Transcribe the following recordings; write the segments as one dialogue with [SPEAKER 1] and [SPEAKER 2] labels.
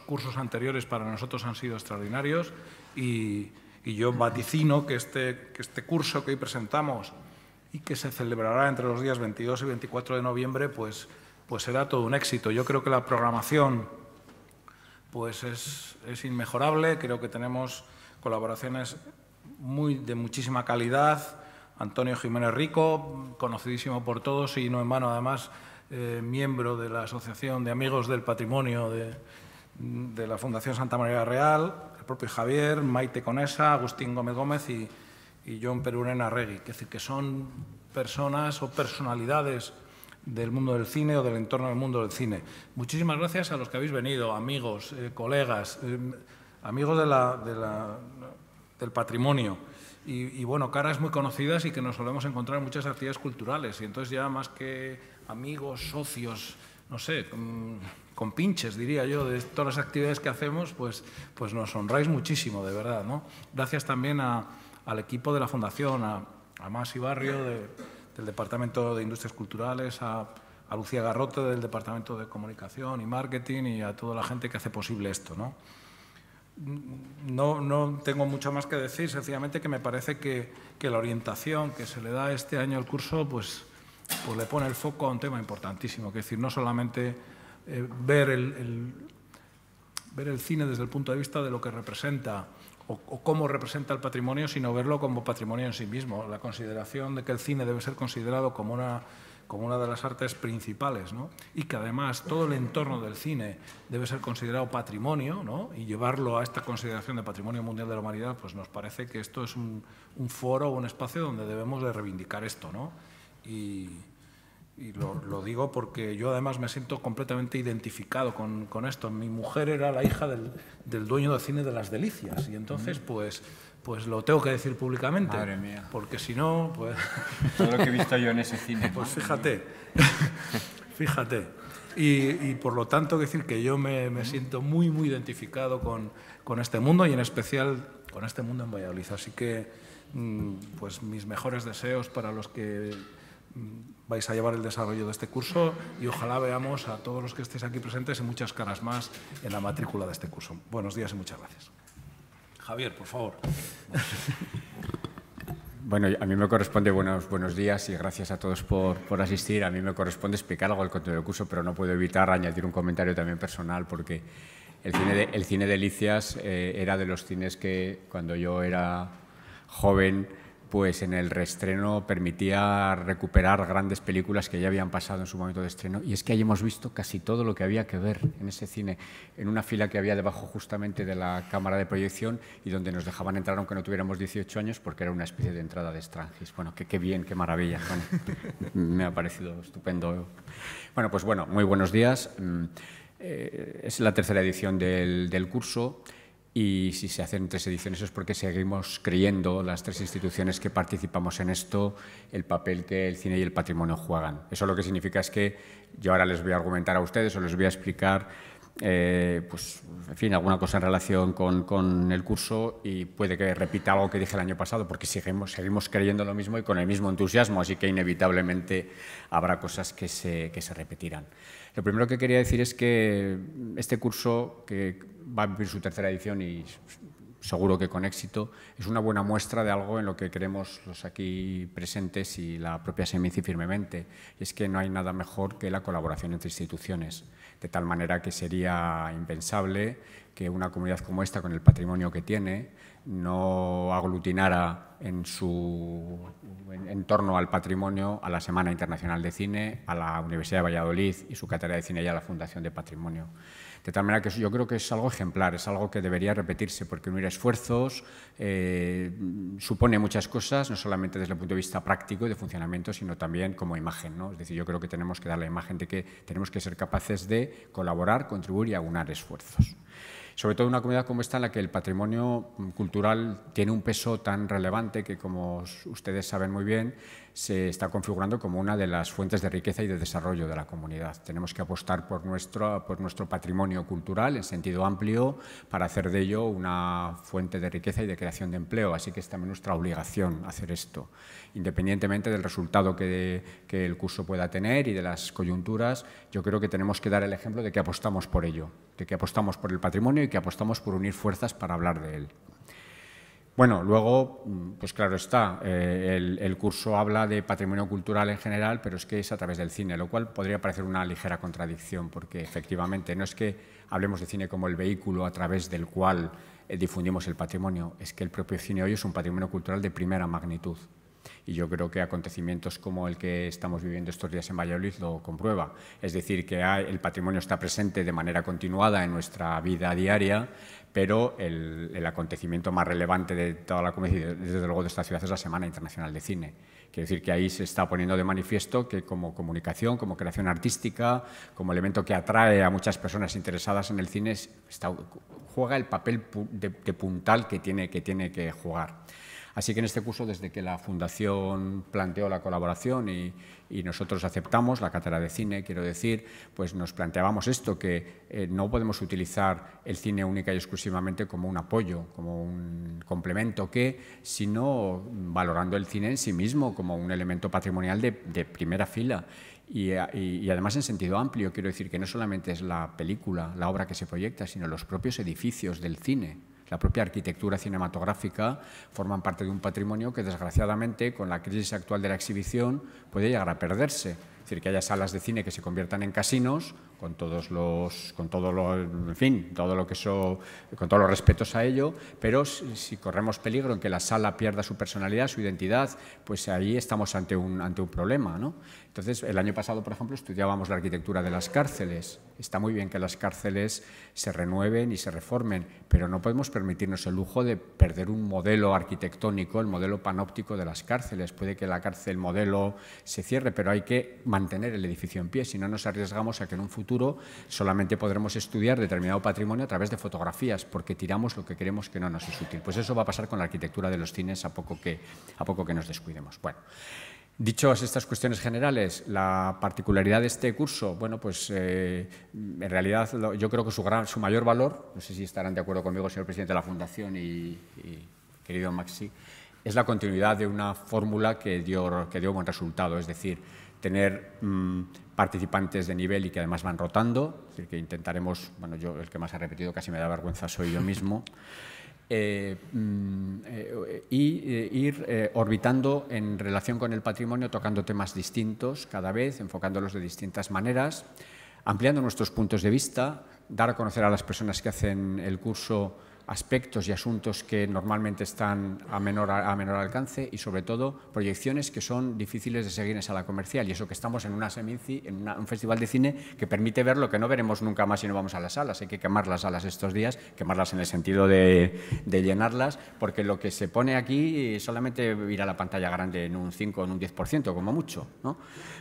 [SPEAKER 1] cursos anteriores para nosotros han sido extraordinarios y, yo vaticino que este, este curso que hoy presentamos y que se celebrará entre los días 22 y 24 de noviembre, pues, pues será todo un éxito. Yo creo que la programación pues es, inmejorable, creo que tenemos colaboraciones muy, de muchísima calidad. Antonio Jiménez Rico, conocidísimo por todos y no en vano, además, eh, miembro de la Asociación de Amigos del Patrimonio de, de la Fundación Santa María Real, el propio Javier, Maite Conesa, Agustín Gómez Gómez y, y John Perurena Regui Es decir, que son personas o personalidades del mundo del cine o del entorno del mundo del cine. Muchísimas gracias a los que habéis venido, amigos, eh, colegas, eh, amigos del patrimonio. Y, y, bueno, caras muy conocidas y que nos solemos encontrar en muchas actividades culturales. Y entonces ya más que amigos, socios, no sé, con, pinches, diría yo, de todas las actividades que hacemos, pues, pues nos honráis muchísimo, de verdad. ¿no? Gracias también al equipo de la Fundación, a, a Masi Barrio del Departamento de Industrias Culturales, a, Lucía Garrote del Departamento de Comunicación y Marketing y a toda la gente que hace posible esto. ¿no? No, no, tengo mucho más que decir, sencillamente que me parece que, que, la orientación que se le da este año al curso pues, pues le pone el foco a un tema importantísimo, que es decir, no solamente eh, ver, el, ver el cine desde el punto de vista de lo que representa o, cómo representa el patrimonio, sino verlo como patrimonio en sí mismo, la consideración de que el cine debe ser considerado como una, como una de las artes principales, ¿no? y que además todo el entorno del cine debe ser considerado patrimonio, ¿no? y llevarlo a esta consideración de patrimonio mundial de la humanidad, pues nos parece que esto es un, foro o un espacio donde debemos de reivindicar esto. ¿no? Y, y lo, digo porque yo además me siento completamente identificado con, esto. Mi mujer era la hija del, dueño del cine de Las Delicias y entonces pues, pues lo tengo que decir públicamente. Madre mía. Porque si no, pues... Todo lo que he visto yo en ese cine. Pues fíjate, fíjate. Y, por lo tanto decir que yo me, siento muy, muy identificado con, con, este mundo y en especial con este mundo en Valladolid. Así que mm, pues mis mejores deseos para los que mm, vais a llevar el desarrollo de este curso y ojalá veamos a todos los que estéis aquí presentes y muchas caras más en la matrícula de este curso. Buenos días y muchas gracias. Javier, por favor.
[SPEAKER 2] Bueno, a mí me corresponde buenos, buenos días y gracias a todos por, por, asistir. A mí me corresponde explicar algo del contenido del curso, pero no puedo evitar añadir un comentario también personal porque el cine, de, el cine Delicias eh, era de los cines que cuando yo era joven pues en el reestreno permitía recuperar grandes películas que ya habían pasado en su momento de estreno. Y es que ahí hemos visto casi todo lo que había que ver en ese cine, en una fila que había debajo justamente de la cámara de proyección y donde nos dejaban entrar aunque no tuviéramos 18 años porque era una especie de entrada de extranjis. Bueno, qué bien, qué maravilla. me ha parecido estupendo. Bueno, pues bueno, muy buenos días. Mm, eh, es la tercera edición del curso. Y si se hacen tres ediciones es porque seguimos creyendo, las tres instituciones que participamos en esto, el papel que el cine y el patrimonio juegan. Eso lo que significa es que yo ahora les voy a argumentar a ustedes o les voy a explicar eh, pues, en fin, alguna cosa en relación con, el curso y puede que repita algo que dije el año pasado, porque seguimos, seguimos creyendo lo mismo y con el mismo entusiasmo, así que inevitablemente habrá cosas que se, que se repetirán. Lo primero que quería decir es que este curso, que va a vivir su tercera edición y seguro que con éxito, es una buena muestra de algo en lo que creemos los aquí presentes y la propia SEMICI firmemente, es que no hay nada mejor que la colaboración entre instituciones, de tal manera que sería impensable que una comunidad como esta, con el patrimonio que tiene, no aglutinara en su en, torno al patrimonio a la Semana Internacional de Cine, a la Universidad de Valladolid y su cátedra de cine y a la Fundación de Patrimonio. De tal manera que yo creo que es algo ejemplar, es algo que debería repetirse, porque unir esfuerzos eh, supone muchas cosas, no solamente desde el punto de vista práctico y de funcionamiento, sino también como imagen. Es decir, yo creo que tenemos que dar la imagen de que tenemos que ser capaces de colaborar, contribuir y aunar esfuerzos sobre todo en una comunidad como esta en la que el patrimonio cultural tiene un peso tan relevante que, como ustedes saben muy bien, se está configurando como una de las fuentes de riqueza y de desarrollo de la comunidad. Tenemos que apostar por nuestro, por nuestro patrimonio cultural en sentido amplio para hacer de ello una fuente de riqueza y de creación de empleo. Así que es también nuestra obligación hacer esto. Independientemente del resultado que, que el curso pueda tener y de las coyunturas, yo creo que tenemos que dar el ejemplo de que apostamos por ello, de que apostamos por el patrimonio y que apostamos por unir fuerzas para hablar de él. Bueno, luego, mm, pues claro está, eh, el, curso habla de patrimonio cultural en general, pero es que es a través del cine, lo cual podría parecer una ligera contradicción, porque efectivamente no es que hablemos de cine como el vehículo a través del cual eh, difundimos el patrimonio, es que el propio cine hoy es un patrimonio cultural de primera magnitud. Y yo creo que acontecimientos como el que estamos viviendo estos días en Valladolid lo comprueba. Es decir, que el patrimonio está presente de manera continuada en nuestra vida diaria, pero el, acontecimiento más relevante de toda la comedia, desde luego de esta ciudad, es la Semana Internacional de Cine. Quiere decir que ahí se está poniendo de manifiesto que como comunicación, como creación artística, como elemento que atrae a muchas personas interesadas en el cine, juega el papel de, puntal que que, tiene que jugar. Así que en este curso, desde que la Fundación planteó la colaboración y, nosotros aceptamos, la cátedra de cine, quiero decir, pues nos planteábamos esto, que eh, no podemos utilizar el cine única y exclusivamente como un apoyo, como un complemento, que, sino valorando el cine en sí mismo como un elemento patrimonial de, primera fila. y, además en sentido amplio, quiero decir que no solamente es la película, la obra que se proyecta, sino los propios edificios del cine la propia arquitectura cinematográfica forman parte de un patrimonio que desgraciadamente con la crisis actual de la exhibición puede llegar a perderse. Es decir, que haya salas de cine que se conviertan en casinos con todos los, con todo lo, en fin, todo lo que eso, con todos los respetos a ello, pero si, corremos peligro en que la sala pierda su personalidad, su identidad, pues ahí estamos ante un, ante un problema, ¿no? Entonces, el año pasado, por ejemplo, estudiábamos la arquitectura de las cárceles. Está muy bien que las cárceles se renueven y se reformen, pero no podemos permitirnos el lujo de perder un modelo arquitectónico, el modelo panóptico de las cárceles. Puede que la cárcel modelo se cierre, pero hay que mantener el edificio en pie, si no nos arriesgamos a que en un futuro solamente podremos estudiar determinado patrimonio a través de fotografías, porque tiramos lo que queremos que no nos es útil. Pues eso va a pasar con la arquitectura de los cines a poco que, a poco que nos descuidemos. Bueno. Dichos estas cuestiones generales, la particularidad de este curso, bueno, pues eh, en realidad yo creo que su, gran, su mayor valor, no sé si estarán de acuerdo conmigo, señor presidente de la Fundación y, y querido Maxi, es la continuidad de una fórmula que dio, que dio buen resultado, es decir, tener mm, participantes de nivel y que además van rotando, es decir, que intentaremos, bueno, yo el que más ha repetido casi me da vergüenza soy yo mismo, eh, mm, eh, y eh, ir orbitando en relación con el patrimonio, tocando temas distintos cada vez, enfocándolos de distintas maneras, ampliando nuestros puntos de vista, dar a conocer a las personas que hacen el curso aspectos y asuntos que normalmente están a menor, a menor alcance y, sobre todo, proyecciones que son difíciles de seguir en sala comercial. Y eso que estamos en una Seminci, en un festival de cine que permite ver lo que no veremos nunca más si no vamos a las salas. Hay que quemar las salas estos días, quemarlas en el sentido de, llenarlas, porque lo que se pone aquí eh, solamente irá a la pantalla grande en un 5 o en un 10%, como mucho.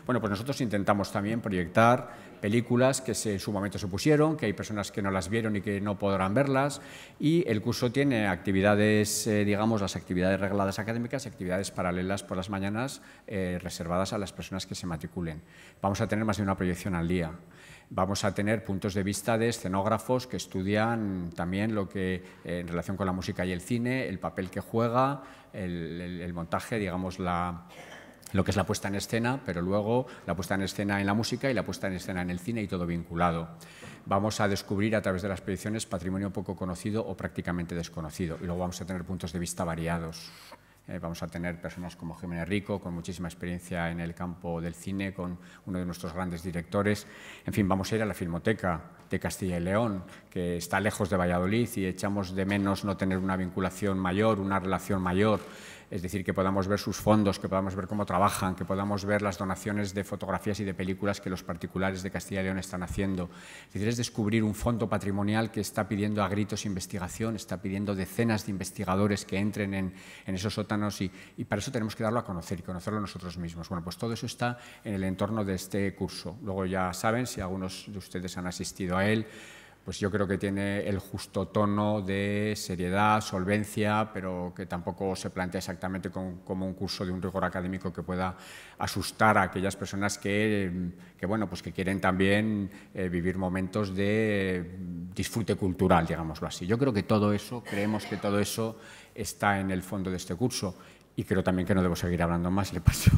[SPEAKER 2] Bueno, pues nosotros intentamos también proyectar películas que en su momento se pusieron, que hay personas que no las vieron y que no podrán verlas. Y el curso tiene actividades, eh, digamos, las actividades regladas académicas y actividades paralelas por las mañanas eh, reservadas a las personas que se matriculen. Vamos a tener más de una proyección al día vamos a tener puntos de vista de escenógrafos que estudian también lo que eh, en relación con la música y el cine, el papel que juega, el montaje, digamos, la, lo que es la puesta en escena, pero luego la puesta en escena en la música y la puesta en escena en el cine y todo vinculado. Vamos a descubrir a través de las predicciones patrimonio poco conocido o prácticamente desconocido y luego vamos a tener puntos de vista variados. Eh, vamos a tener personas como Jiménez Rico, con muchísima experiencia en el campo del cine, con uno de nuestros grandes directores. En fin, vamos a ir a la Filmoteca de Castilla y León, que está lejos de Valladolid y echamos de menos no tener una vinculación mayor, una relación mayor es decir, que podamos ver sus fondos, que podamos ver cómo trabajan, que podamos ver las donaciones de fotografías y de películas que los particulares de Castilla y León están haciendo. Es decir, es descubrir un fondo patrimonial que está pidiendo a gritos investigación, está pidiendo decenas de investigadores que entren en, esos sótanos y, y, para eso tenemos que darlo a conocer y conocerlo nosotros mismos. Bueno, pues todo eso está en el entorno de este curso. Luego ya saben, si algunos de ustedes han asistido a él, pues yo creo que tiene el justo tono de seriedad, solvencia, pero que tampoco se plantea exactamente como, un curso de un rigor académico que pueda asustar a aquellas personas que, bueno, pues que quieren también eh, vivir momentos de disfrute cultural, digámoslo así. Yo creo que todo eso, creemos que todo eso está en el fondo de este curso. Y creo también que no debo seguir hablando más, le paso.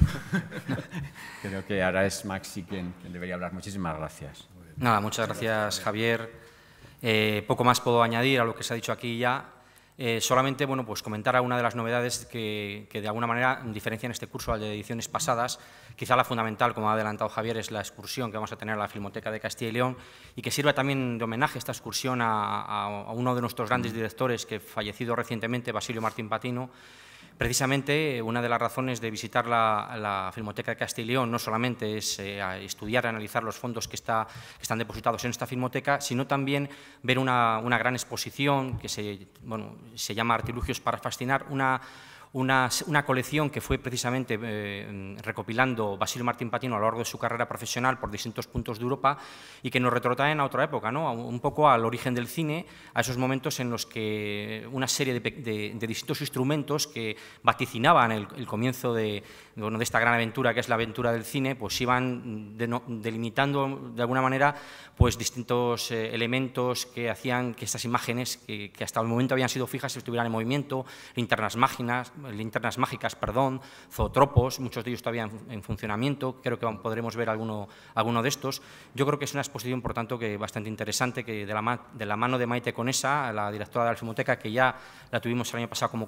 [SPEAKER 2] creo que ahora es Maxi quien debería hablar. Muchísimas gracias.
[SPEAKER 3] Nada, muchas gracias Javier. Eh, poco más puedo añadir a lo que se ha dicho aquí ya. Eh, solamente bueno, pues comentar alguna de las novedades que, de alguna manera diferencian este curso al de ediciones pasadas. Quizá la fundamental, como ha adelantado Javier, es la excursión que vamos a tener a la Filmoteca de Castilla y León y que sirva también de homenaje esta excursión a, uno de nuestros grandes mm. directores que fallecido recientemente, Basilio Martín Patino, Precisamente eh, una de las razones de visitar la, Filmoteca de León no solamente es eh, estudiar, analizar los fondos que, están depositados en esta filmoteca, sino también ver una, gran exposición que se, llama Artilugios para Fascinar, una, colección que fue precisamente eh, recopilando Basilio Martín Patino a lo largo de su carrera profesional por distintos puntos de Europa y que nos retrotraen a otra época, ¿no? un poco al origen del cine, a esos momentos en los que una serie de, distintos instrumentos que vaticinaban el, comienzo de, de esta gran aventura que es la aventura del cine, pues iban delimitando de alguna manera pues, distintos eh, elementos que hacían que estas imágenes que, hasta el momento habían sido fijas estuvieran en movimiento, internas máquinas linternas mágicas, perdón, zootropos, muchos de ellos todavía en, funcionamiento, creo que podremos ver alguno, alguno de estos. Yo creo que es una exposición, por tanto, que bastante interesante, que de la, de la mano de Maite Conesa, la directora de la Filmoteca, que ya la tuvimos el año pasado como,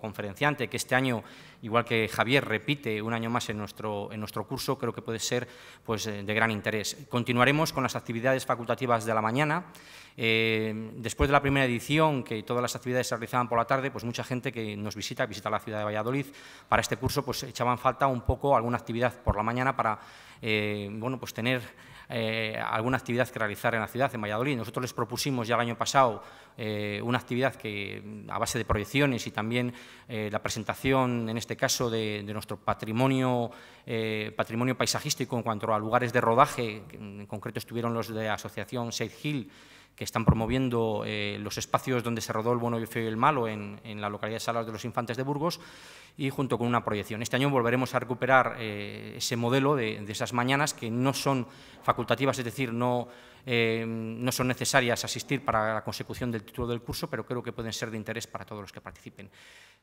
[SPEAKER 3] conferenciante, que este año, igual que Javier, repite un año más en nuestro, en nuestro curso, creo que puede ser pues, eh, de gran interés. Continuaremos con las actividades facultativas de la mañana. Eh, después de la primera edición, que todas las actividades se realizaban por la tarde, pues mucha gente que nos visita, la ciudad de Valladolid. Para este curso pues echaban falta un poco alguna actividad por la mañana para eh, bueno, pues tener eh, alguna actividad que realizar en la ciudad, en Valladolid. Nosotros les propusimos ya el año pasado eh, una actividad que, a base de proyecciones y también la presentación, en este caso, de, nuestro patrimonio, patrimonio paisajístico en cuanto a lugares de rodaje, en concreto estuvieron los de la Asociación Safe Hill, que están promoviendo eh, los espacios donde se rodó El bueno, y el feo y el malo en, la localidad de Salas de los Infantes de Burgos y junto con una proyección. Este año volveremos a recuperar eh, ese modelo de, esas mañanas que no son facultativas, es decir, no, eh, no son necesarias asistir para la consecución del título del curso, pero creo que pueden ser de interés para todos los que participen.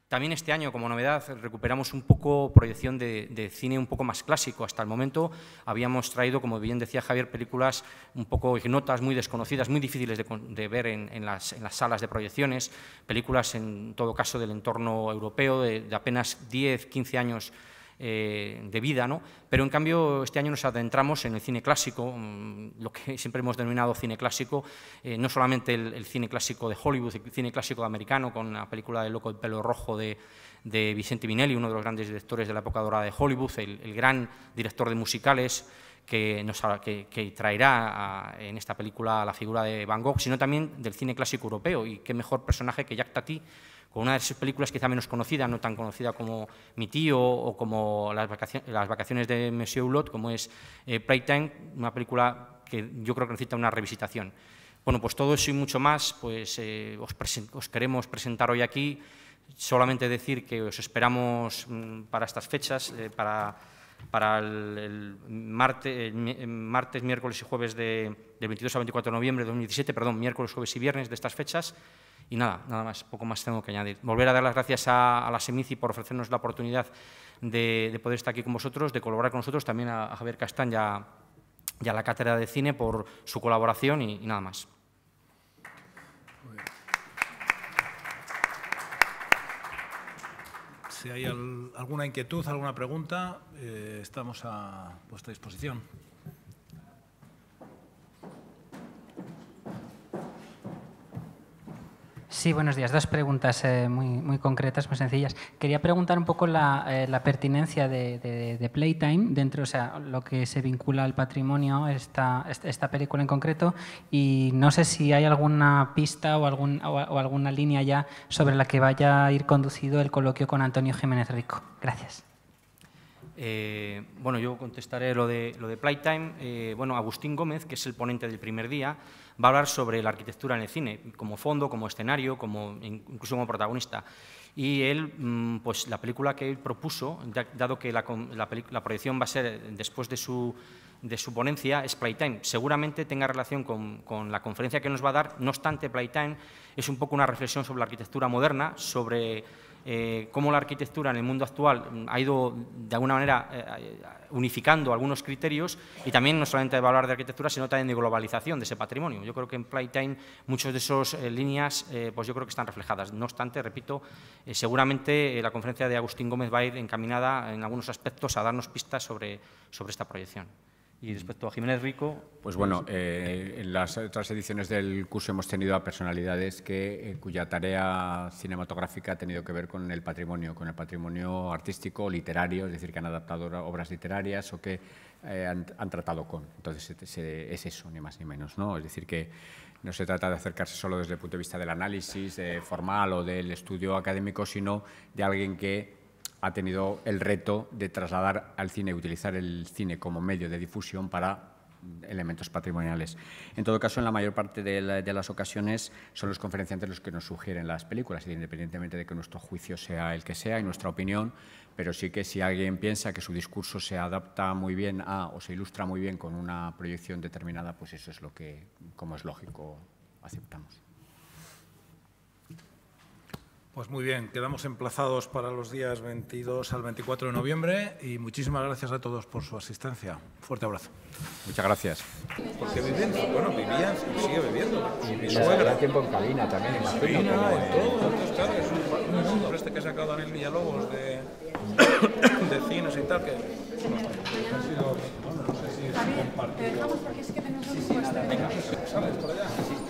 [SPEAKER 3] También este año, como novedad, recuperamos un poco proyección de, cine un poco más clásico. Hasta el momento habíamos traído, como bien decía Javier, películas un poco ignotas, muy desconocidas, muy difíciles de, ver en, las, salas de proyecciones, películas en todo caso del entorno europeo de, de apenas 10, 15 años eh, de vida, ¿no? Pero en cambio este año nos adentramos en el cine clásico, mm, lo que siempre hemos denominado cine clásico, eh, no solamente el, cine clásico de Hollywood, el cine clásico americano con la película de Loco el pelo rojo de, Vicente Vinelli, uno de los grandes directores de la época dorada de Hollywood, el gran director de musicales, que, nos, que traerá en esta película la figura de Van Gogh, sino también del cine clásico europeo. Y qué mejor personaje que Jack Tati, con una de sus películas quizá menos conocida, no tan conocida como Mi tío o como Las vacaciones, de Monsieur Hulot, como es eh, Playtime, una película que yo creo que necesita una revisitación. Bueno, pues todo eso y mucho más, pues eh, os, queremos presentar hoy aquí solamente decir que os esperamos mm, para estas fechas, eh, para para el, eh, eh, martes, miércoles y jueves de, del 22 a 24 de noviembre de 2017, perdón, miércoles, jueves y viernes de estas fechas. Y nada, nada más, poco más tengo que añadir. Volver a dar las gracias a, la Semici por ofrecernos la oportunidad de, poder estar aquí con vosotros, de colaborar con nosotros, también a, Javier Castán y a, la Cátedra de Cine por su colaboración y nada más.
[SPEAKER 1] Si hay alguna inquietud, alguna pregunta, eh, estamos a vuestra disposición.
[SPEAKER 3] Sí, buenos días. Dos preguntas eh, muy, muy, concretas, muy sencillas. Quería preguntar un poco la, eh, la pertinencia de, de, Playtime dentro, o sea, lo que se vincula al patrimonio, esta, esta película en concreto, y no sé si hay alguna pista o, algún, o, alguna línea ya sobre la que vaya a ir conducido el coloquio con Antonio Jiménez Rico. Gracias. Eh, bueno, yo contestaré lo de, lo de Playtime. bueno, Agustín Gómez, que es el ponente del primer día, va a hablar sobre la arquitectura en el cine, como fondo, como escenario, como, incluso como protagonista. Y él, mm, pues la película que él propuso, dado que la, proyección va a ser después de su, de su ponencia, es Playtime. Seguramente tenga relación con, con, la conferencia que nos va a dar, no obstante, Playtime es un poco una reflexión sobre la arquitectura moderna, sobre eh, cómo la arquitectura en el mundo actual ha ido de alguna manera eh, unificando algunos criterios y también no solamente de valor de arquitectura, sino también de globalización de ese patrimonio. Yo creo que en Playtime muchas de esas eh, líneas pues yo creo que están reflejadas. No obstante, repito, seguramente la conferencia de Agustín Gómez va a ir encaminada en algunos aspectos a darnos pistas sobre esta proyección. Y respecto a Jiménez Rico. Pues bueno,
[SPEAKER 2] pues, eh, en las otras ediciones del curso hemos tenido a personalidades que, eh, cuya tarea cinematográfica ha tenido que ver con el patrimonio, con el patrimonio artístico, literario, es decir, que han adaptado obras literarias o que eh, han, tratado con. Entonces, es, es eso, ni más ni menos. ¿no? Es decir, que no se trata de acercarse solo desde el punto de vista del análisis formal o del estudio académico, sino de alguien que ha tenido el reto de trasladar al cine, utilizar el cine como medio de difusión para elementos patrimoniales. En todo caso, en la mayor parte de, las ocasiones son los conferenciantes los que nos sugieren las películas, independientemente de que nuestro juicio sea el que sea y nuestra opinión, pero sí que si alguien piensa que su discurso se adapta muy bien a o se ilustra muy bien con una proyección determinada, pues eso es lo que, como es lógico, aceptamos.
[SPEAKER 1] Pues muy bien, quedamos emplazados para los días 22 al 24 de noviembre y muchísimas gracias a todos por su asistencia. Fuerte abrazo. Muchas gracias. Porque vivían, bueno, vivían, sigue viviendo. Y mi suegra. tiempo en Palina, también. En cabina, en todo. Entonces, claro, es un, mundo, este que ha sacado Daniel Villalobos de, de cines y tal, que... bueno, no sé si es compartido.
[SPEAKER 2] Dejamos porque es que tenemos
[SPEAKER 1] un puesto. ¿sabes? Por allá.